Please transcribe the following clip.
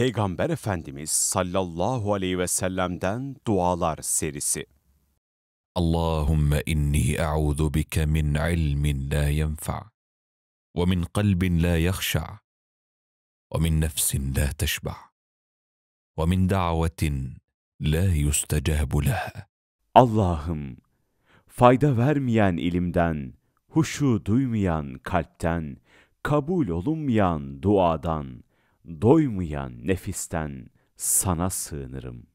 Peygamber Efendimiz sallallahu aleyhi ve sellem'den dualar serisi. Allahümme inni e'udu bike min ilmin la yenfa ve min kalbin la yahşa ve min nefsin la teşba ve min da'vetin la yustecabu leha. Allah'ım fayda vermeyen ilimden, huşu duymayan kalpten, kabul olunmayan duadan, doymayan nefisten sana sığınırım.